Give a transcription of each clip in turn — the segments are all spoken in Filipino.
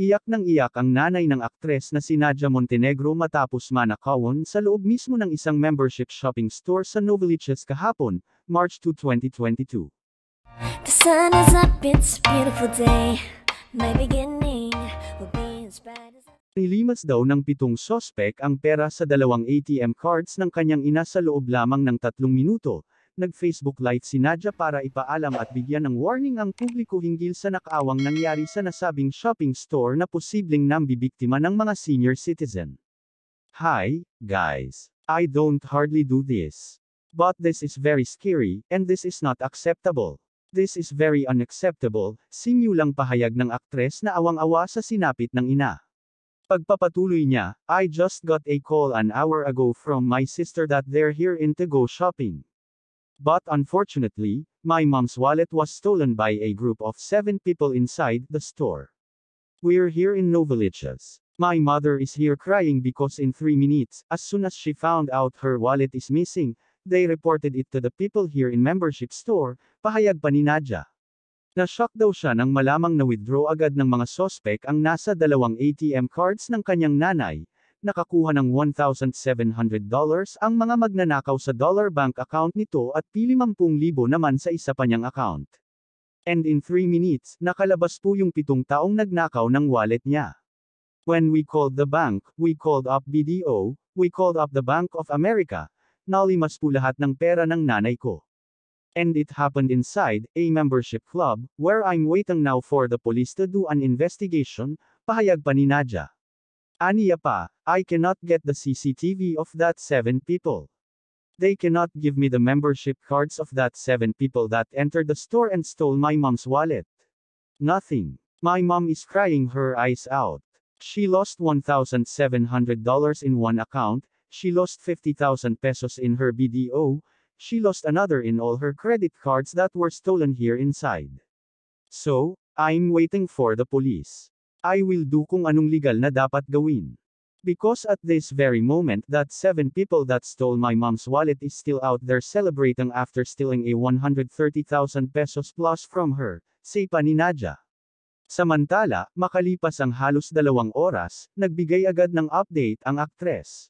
Iyak ng iyak ang nanay ng aktres na si Nadia Montenegro matapos manakawan sa loob mismo ng isang membership shopping store sa Novaliches kahapon, March 2, 2022. The Nilimas daw ng pitong sospek ang pera sa dalawang ATM cards ng kanyang ina sa loob lamang ng tatlong minuto, nag-Facebook Live si Nadia para ipaalam at bigyan ng warning ang publiko hinggil sa nakawang nangyari sa nasabing shopping store na posibleng nambibiktima ng mga senior citizen. Hi, guys. I don't hardly do this. But this is very scary, and this is not acceptable. This is very unacceptable, lang pahayag ng aktres na awang-awa sa sinapit ng ina. Pagpapatuloy niya, I just got a call an hour ago from my sister that they're here in to go shopping. But unfortunately, my mom's wallet was stolen by a group of seven people inside the store. We're here in Novaliches. My mother is here crying because in three minutes, as soon as she found out her wallet is missing, they reported it to the people here in membership store, pahayag pa ni Nadja. Nashock daw siya nang malamang na-withdraw agad ng mga sospek ang nasa dalawang ATM cards ng kanyang nanay, nakakuha ng $1,700 ang mga magnanakaw sa dollar bank account nito at P50,000 naman sa isa pa niyang account. And in 3 minutes, nakalabas po yung pitong taong nagnakaw ng wallet niya. When we called the bank, we called up BDO, we called up the Bank of America, nalimas po lahat ng pera ng nanay ko. And it happened inside, a membership club, where I'm waiting now for the police to do an investigation, pahayag pa ni Nadia. Aniapa, I cannot get the CCTV of that seven people. They cannot give me the membership cards of that seven people that entered the store and stole my mom's wallet. Nothing. My mom is crying her eyes out. She lost $1,700 in one account, she lost 50,000 pesos in her BDO, she lost another in all her credit cards that were stolen here inside. So, I'm waiting for the police. I will do kung anong legal na dapat gawin. Because at this very moment that seven people that stole my mom's wallet is still out there celebrating after stealing a 130,000 pesos plus from her, say paninaja. Samantala, makalipas ang halos dalawang oras, nagbigay agad ng update ang aktres.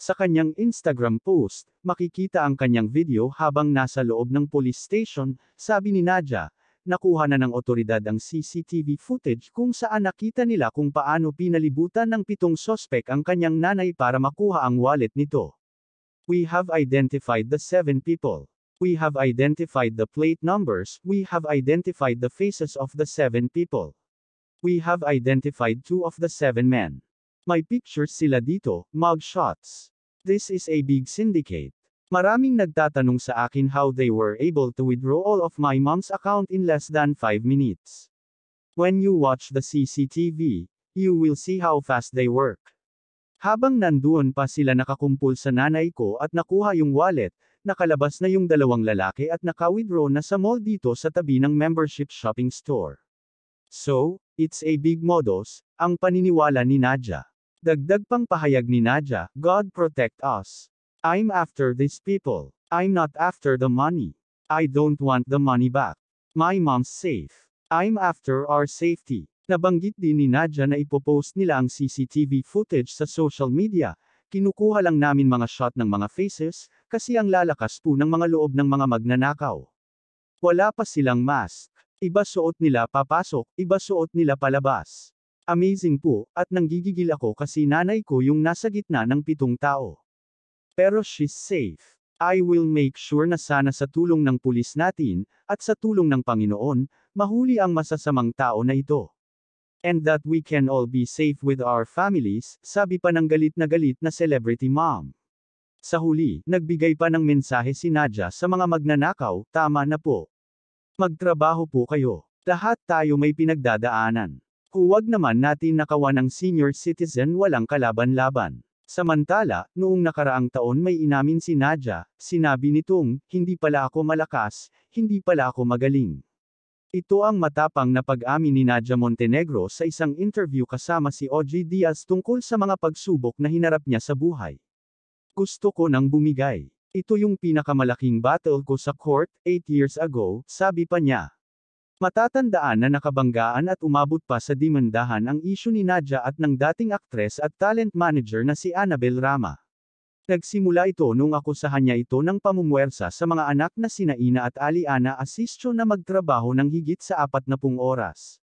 Sa kanyang Instagram post, makikita ang kanyang video habang nasa loob ng police station, sabi ni Nadja, nakuha na ng otoridad ang CCTV footage kung saan nakita nila kung paano pinalibutan ng pitong sospek ang kanyang nanay para makuha ang wallet nito. We have identified the seven people. We have identified the plate numbers, we have identified the faces of the seven people. We have identified two of the seven men. May pictures sila dito, mugshots. This is a big syndicate. Maraming nagtatanong sa akin how they were able to withdraw all of my mom's account in less than 5 minutes. When you watch the CCTV, you will see how fast they work. Habang nandoon pa sila nakakumpul sa nanay ko at nakuha yung wallet, nakalabas na yung dalawang lalaki at naka-withdraw na sa mall dito sa tabi ng membership shopping store. So, it's a big modus, ang paniniwala ni Nadja. Dagdag pang pahayag ni Nadja, God protect us. I'm after these people. I'm not after the money. I don't want the money back. My mom's safe. I'm after our safety. Nabanggit din ni Nadia na ipopost nila ang CCTV footage sa social media, kinukuha lang namin mga shot ng mga faces, kasi ang lalakas po ng mga loob ng mga magnanakaw. Wala pa silang mask. Iba suot nila papasok, iba suot nila palabas. Amazing po, at nanggigigil ako kasi nanay ko yung nasa gitna ng pitong tao. Pero she's safe. I will make sure na sana sa tulong ng pulis natin, at sa tulong ng Panginoon, mahuli ang masasamang tao na ito. And that we can all be safe with our families, sabi pa ng galit na galit na celebrity mom. Sa huli, nagbigay pa ng mensahe si Nadja sa mga magnanakaw, tama na po. Magtrabaho po kayo. Lahat tayo may pinagdadaanan. Huwag naman natin nakawan ng senior citizen walang kalaban-laban. Samantala, noong nakaraang taon may inamin si Nadia, sinabi nitong, hindi pala ako malakas, hindi pala ako magaling. Ito ang matapang na pag-amin ni Nadia Montenegro sa isang interview kasama si OJ Diaz tungkol sa mga pagsubok na hinarap niya sa buhay. Gusto ko nang bumigay. Ito yung pinakamalaking battle ko sa court, 8 years ago, sabi pa niya. Matatandaan na nakabanggaan at umabot pa sa dimandahan ang isyu ni Nadia at ng dating aktres at talent manager na si Annabel Rama. Nagsimula ito nung ako niya ito ng pamumwersa sa mga anak na sina Ina at Aliana Asistio na magtrabaho ng higit sa 40 oras.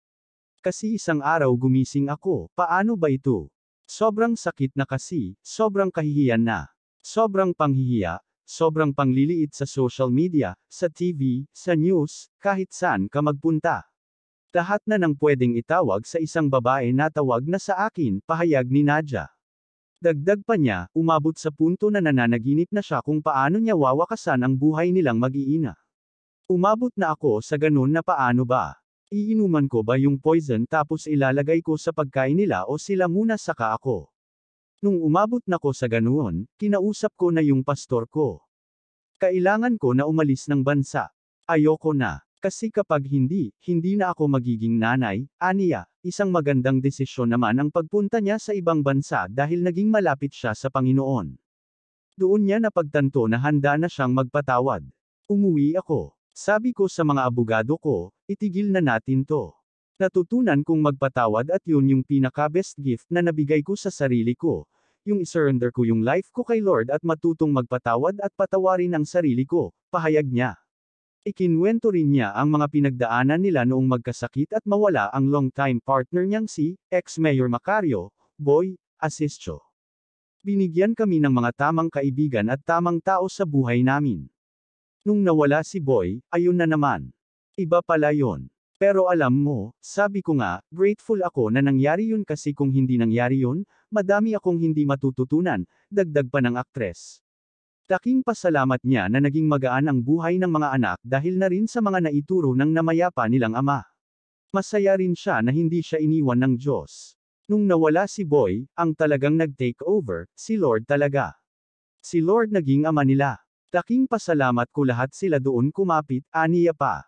Kasi isang araw gumising ako, paano ba ito? Sobrang sakit na kasi, sobrang kahihiyan na. Sobrang panghihiya, sobrang pangliliit sa social media, sa TV, sa news, kahit saan ka magpunta. Tahat na nang pwedeng itawag sa isang babae na tawag na sa akin, pahayag ni Nadia. Dagdag pa niya, umabot sa punto na nananaginip na siya kung paano niya wawakasan ang buhay nilang mag-iina. Umabot na ako sa ganun na paano ba? Iinuman ko ba yung poison tapos ilalagay ko sa pagkain nila o sila muna saka ako? Nung umabot na ko sa ganoon, kinausap ko na yung pastor ko. Kailangan ko na umalis ng bansa. Ayoko na. Kasi kapag hindi, hindi na ako magiging nanay, aniya, isang magandang desisyon naman ang pagpunta niya sa ibang bansa dahil naging malapit siya sa Panginoon. Doon niya napagtanto na handa na siyang magpatawad. Umuwi ako. Sabi ko sa mga abogado ko, itigil na natin to. Natutunan kong magpatawad at yun yung pinaka-best gift na nabigay ko sa sarili ko. Yung isurrender ko yung life ko kay Lord at matutong magpatawad at patawarin ang sarili ko, pahayag niya. Ikinwento rin niya ang mga pinagdaanan nila noong magkasakit at mawala ang long-time partner niyang si, ex-mayor Macario, Boy, Asistio. Binigyan kami ng mga tamang kaibigan at tamang tao sa buhay namin. Nung nawala si Boy, ayun na naman. Iba pala yon. Pero alam mo, sabi ko nga, grateful ako na nangyari yun kasi kung hindi nangyari yun, madami akong hindi matututunan, dagdag pa ng aktres. Taking pasalamat niya na naging magaan ang buhay ng mga anak dahil na rin sa mga naituro ng namayapa nilang ama. Masaya rin siya na hindi siya iniwan ng Diyos. Nung nawala si Boy, ang talagang nag-take over, si Lord talaga. Si Lord naging ama nila. Taking pasalamat ko lahat sila doon kumapit, aniya pa.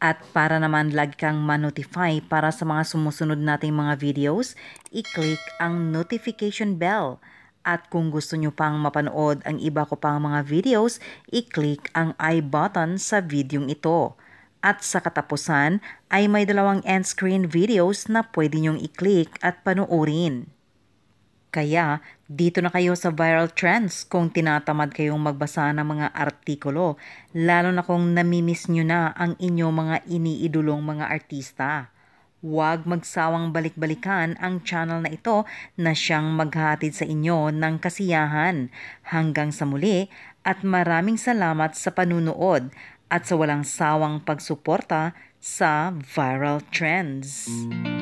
at para naman lagi kang ma-notify para sa mga sumusunod nating mga videos, i-click ang notification bell. At kung gusto nyo pang mapanood ang iba ko pang mga videos, i-click ang i button sa videong ito. At sa katapusan ay may dalawang end screen videos na pwede nyong i-click at panuorin. Kaya dito na kayo sa viral trends kung tinatamad kayong magbasa ng mga artikulo, lalo na kung namimiss nyo na ang inyo mga iniidolong mga artista. Huwag magsawang balik-balikan ang channel na ito na siyang maghatid sa inyo ng kasiyahan. Hanggang sa muli at maraming salamat sa panunood at sa walang sawang pagsuporta sa Viral Trends.